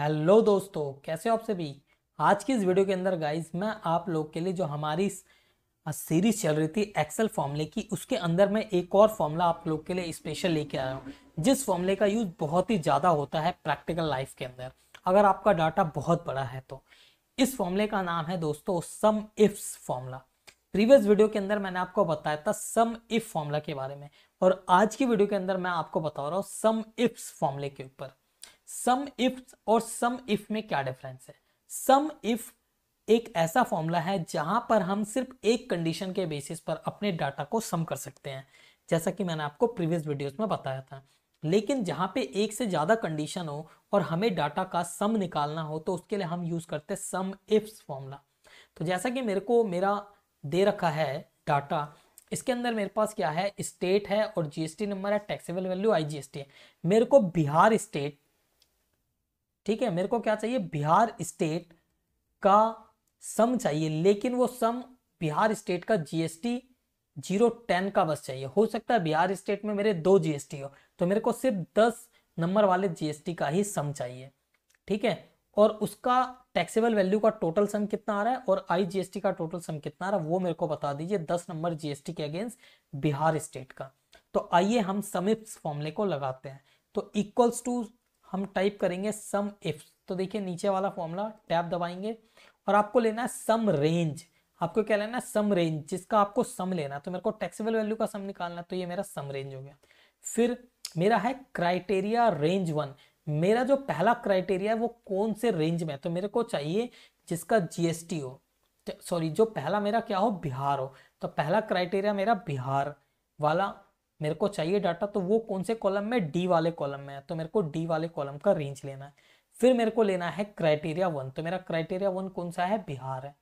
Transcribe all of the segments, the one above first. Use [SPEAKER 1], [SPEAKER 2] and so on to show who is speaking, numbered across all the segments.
[SPEAKER 1] Hello दोस्तों कैसे हो आप सभी आज की इस वीडियो के अंदर गाइज मैं आप लोग के लिए जो हमारी सीरीज चल रही थी एक्सेल फॉर्मूले की उसके अंदर मैं एक और फॉर्मूला आप लोग के लिए स्पेशल लेके आया हूँ जिस फॉर्मूले का यूज़ बहुत ही ज़्यादा होता है प्रैक्टिकल लाइफ के अंदर अगर आपका डाटा बहुत बड़ा है तो इस फॉर्मूले का नाम है दोस्तों sum ifs formula previous video के अंदर मैंने आपको बताया था सम इफ फॉर्मूला के बारे में और आज की वीडियो के अंदर मैं आपको बता रहा हूँ सम इफ्स फॉर्मूले के ऊपर सम इफ और सम इफ में क्या डिफरेंस है सम इफ एक ऐसा फॉर्मूला है जहां पर हम सिर्फ एक कंडीशन के बेसिस पर अपने डाटा को सम कर सकते हैं जैसा कि मैंने आपको प्रीवियस वीडियोस में बताया था लेकिन जहाँ पे एक से ज़्यादा कंडीशन हो और हमें डाटा का सम निकालना हो तो उसके लिए हम यूज़ करते हैं सम इफ्स फॉर्मूला तो जैसा कि मेरे को मेरा दे रखा है डाटा इसके अंदर मेरे पास क्या है स्टेट है और जीएसटी नंबर है टैक्सेबल वैल्यू आई है मेरे को बिहार स्टेट ठीक है मेरे को क्या चाहिए बिहार स्टेट का सम चाहिए लेकिन वो सम बिहार स्टेट का जीएसटी जीरो टेन का बस चाहिए हो सकता है बिहार स्टेट में मेरे दो जीएसटी हो तो मेरे को सिर्फ दस नंबर वाले जीएसटी का ही सम चाहिए ठीक है और उसका टैक्सेबल वैल्यू का टोटल सम कितना आ रहा है और आई जीएसटी का टोटल सम कितना आ रहा है वो मेरे को बता दीजिए दस नंबर जीएसटी के अगेंस्ट बिहार स्टेट का तो आइए हम समिप्स फॉर्मले को लगाते हैं तो इक्वल्स टू हम टाइप करेंगे सम इफ्स तो देखिए नीचे वाला फॉर्मूला टैब दबाएंगे और आपको लेना है सम रेंज आपको क्या लेना है सम रेंज जिसका आपको सम लेना है तो मेरे को टैक्सीबल वैल्यू का सम निकालना तो ये मेरा सम रेंज हो गया फिर मेरा है क्राइटेरिया रेंज वन मेरा जो पहला क्राइटेरिया है वो कौन से रेंज में है तो मेरे को चाहिए जिसका जीएसटी हो सॉरी तो जो पहला मेरा क्या हो बिहार हो तो पहला क्राइटेरिया मेरा बिहार वाला मेरे को चाहिए डाटा तो वो कौन से कॉलम में डी वाले कॉलम में है तो मेरे को डी वाले कॉलम का रेंज लेना है फिर मेरे को लेना है क्राइटेरिया वन तो मेरा क्राइटेरिया वन कौन सा है बिहार है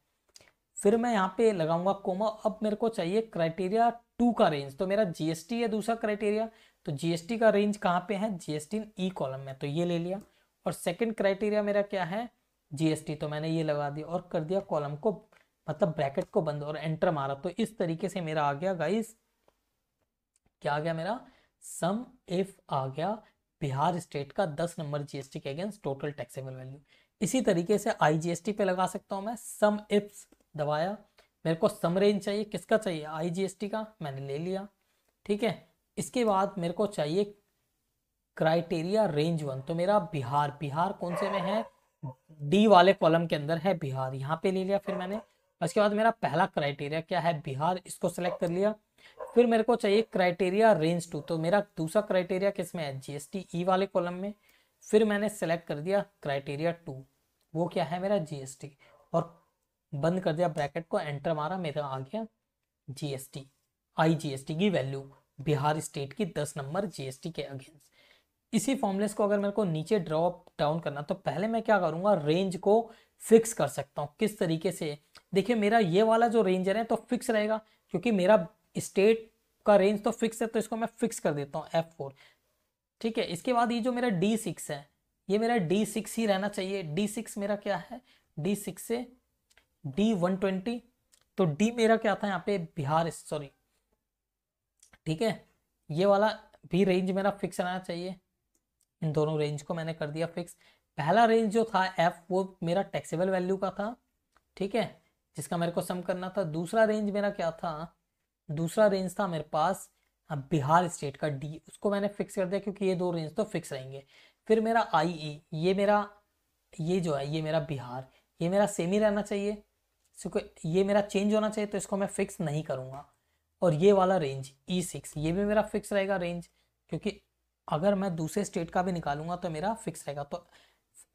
[SPEAKER 1] फिर मैं यहाँ पे लगाऊंगा कोमा अब मेरे को चाहिए क्राइटेरिया टू का रेंज तो मेरा जीएसटी है दूसरा क्राइटेरिया तो जीएसटी का रेंज कहाँ पे है जीएसटी ई कॉलम में तो ये ले लिया और सेकेंड क्राइटेरिया मेरा क्या है जीएसटी तो मैंने ये लगा दिया और कर दिया कॉलम को मतलब ब्रैकेट को बंद और एंटर मारा तो इस तरीके से मेरा आ गया गाइस क्या आ गया मेरा सम इफ आ गया बिहार स्टेट का दस नंबर जीएसटी के अगेंस्ट टोटल टैक्सेबल वैल्यू इसी तरीके से आईजीएसटी पे लगा सकता हूं मैं सम इप्स दबाया मेरे को सम रेंज चाहिए किसका चाहिए आईजीएसटी का मैंने ले लिया ठीक है इसके बाद मेरे को चाहिए क्राइटेरिया रेंज वन तो मेरा बिहार बिहार कौन से में है डी वाले कॉलम के अंदर है बिहार यहाँ पे ले लिया फिर मैंने उसके बाद मेरा पहला क्राइटेरिया क्या है बिहार इसको सेलेक्ट कर लिया फिर मेरे को चाहिए क्राइटेरिया रेंज टू तो मेरा दूसरा क्राइटेरिया किसमें है जीएसटी ई e वाले कॉलम में फिर मैंने सेलेक्ट कर दिया क्राइटेरिया टू वो क्या है मेरा जीएसटी और बंद कर दिया ब्रैकेट को एंटर मारा मेरा आ गया जीएसटी आई जीएसटी की वैल्यू बिहार स्टेट की दस नंबर जीएसटी के अगेंस्ट इसी फॉर्मुलेस को अगर मेरे को नीचे ड्रॉप डाउन करना तो पहले मैं क्या करूंगा रेंज को फिक्स कर सकता हूँ किस तरीके से देखिए मेरा ये वाला जो रेंजर है तो फिक्स रहेगा क्योंकि मेरा स्टेट का रेंज तो फिक्स है तो इसको मैं फिक्स कर देता हूँ एफ फोर ठीक है इसके बाद ये जो मेरा डी सिक्स है ये मेरा डी सिक्स ही रहना चाहिए डी सिक्स मेरा क्या है डी सिक्स से डी वन ट्वेंटी तो डी मेरा क्या था यहाँ पे बिहार सॉरी ठीक है ये वाला भी रेंज मेरा फिक्स रहना चाहिए इन दोनों रेंज को मैंने कर दिया फिक्स पहला रेंज जो था एफ वो मेरा टैक्सेबल वैल्यू का था ठीक है जिसका मेरे को सम करना था दूसरा रेंज मेरा क्या था दूसरा रेंज था मेरे पास बिहार स्टेट का डी उसको मैंने फिक्स कर दिया क्योंकि ये दो रेंज तो फिक्स रहेंगे फिर मेरा आई ई ये मेरा ये जो है ये मेरा बिहार ये मेरा सेम ही रहना चाहिए क्योंकि ये मेरा चेंज होना चाहिए तो इसको मैं फिक्स नहीं करूँगा और ये वाला रेंज ई सिक्स ये भी मेरा फिक्स रहेगा रेंज क्योंकि अगर मैं दूसरे स्टेट का भी निकालूंगा तो मेरा फिक्स रहेगा तो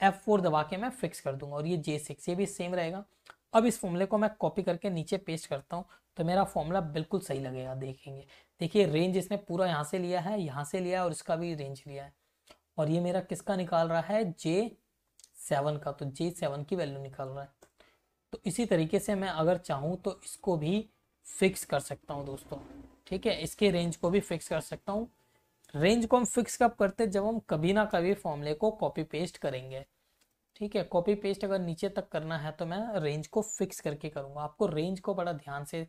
[SPEAKER 1] एफ फोर दबा के मैं फिक्स कर दूंगा और ये जे सिक्स ये भी सेम रहेगा अब इस फॉर्मूले को मैं कॉपी करके नीचे पेस्ट करता हूँ तो मेरा फॉर्मूला बिल्कुल सही लगेगा देखेंगे देखिए रेंज इसने पूरा यहाँ से लिया है यहाँ से लिया है और इसका भी रेंज लिया है और ये मेरा किसका निकाल रहा है जे सेवन का तो जे सेवन की वैल्यू निकाल रहा है तो इसी तरीके से मैं अगर चाहूँ तो इसको भी फिक्स कर सकता हूँ दोस्तों ठीक है इसके रेंज को भी फिक्स कर सकता हूँ रेंज को हम फिक्स कब करते जब हम कभी ना कभी फॉर्मूले को कॉपी पेस्ट करेंगे ठीक है कॉपी पेस्ट अगर नीचे तक करना है तो मैं रेंज को फिक्स करके करूँगा आपको रेंज को बड़ा ध्यान से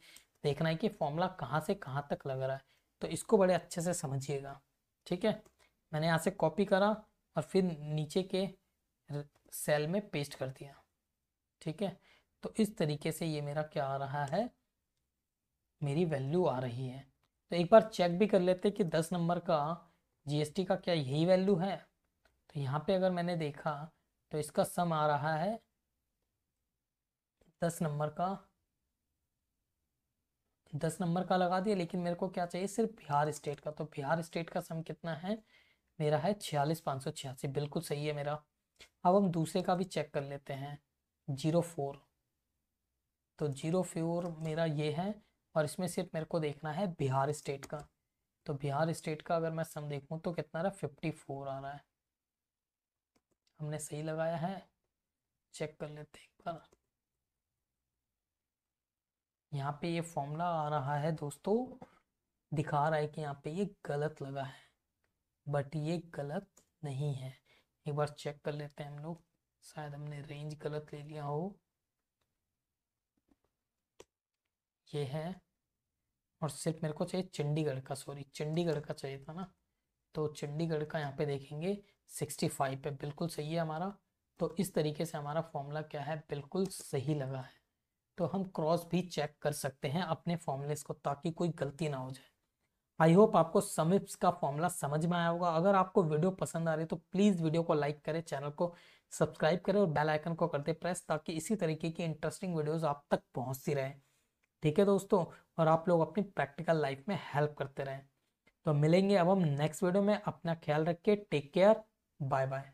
[SPEAKER 1] देखना है कि फॉर्मूला कहाँ से कहाँ तक लग रहा है तो इसको बड़े अच्छे से समझिएगा ठीक है मैंने यहाँ से कॉपी करा और फिर नीचे के सेल में पेस्ट कर दिया ठीक है तो इस तरीके से ये मेरा क्या आ रहा है मेरी वैल्यू आ रही है तो एक बार चेक भी कर लेते कि दस नंबर का जीएसटी का क्या यही वैल्यू है तो यहाँ पे अगर मैंने देखा तो इसका सम आ रहा है दस नंबर का दस नंबर का लगा दिया लेकिन मेरे को क्या चाहिए सिर्फ बिहार स्टेट का तो बिहार स्टेट का सम कितना है मेरा है छियालीस पाँच सौ छियासी बिल्कुल सही है मेरा अब हम दूसरे का भी चेक कर लेते हैं जीरो फोर तो जीरो फोर मेरा ये है और इसमें सिर्फ मेरे को देखना है बिहार स्टेट का तो बिहार स्टेट का अगर मैं सम देखूँ तो कितना रहा फिफ्टी फोर आ रहा है हमने सही लगाया है चेक कर लेते हैं एक बार यहाँ पे ये फॉर्मूला आ रहा है दोस्तों दिखा रहा है कि यहाँ पे ये गलत लगा है बट ये गलत नहीं है एक बार चेक कर लेते हैं हम लोग शायद हमने रेंज गलत ले लिया हो ये है और सिर्फ मेरे को चाहिए चंडीगढ़ का सॉरी चंडीगढ़ का चाहिए था ना तो चंडीगढ़ का यहाँ पे देखेंगे सिक्सटी फाइव पे बिल्कुल सही है हमारा तो इस तरीके से हमारा फॉर्मूला क्या है बिल्कुल सही लगा है तो हम क्रॉस भी चेक कर सकते हैं अपने फॉर्मूलेस को ताकि कोई गलती ना हो जाए आई होप आपको समिप्स का फॉर्मूला समझ में आया होगा अगर आपको वीडियो पसंद आ रही तो प्लीज़ वीडियो को लाइक करें चैनल को सब्सक्राइब करें और बेल आइकन को करते प्रेस ताकि इसी तरीके की इंटरेस्टिंग वीडियोस आप तक पहुंचती रहे ठीक है दोस्तों और आप लोग अपनी प्रैक्टिकल लाइफ में हेल्प करते रहें तो मिलेंगे अब हम नेक्स्ट वीडियो में अपना ख्याल रखिए टेक केयर Bye bye.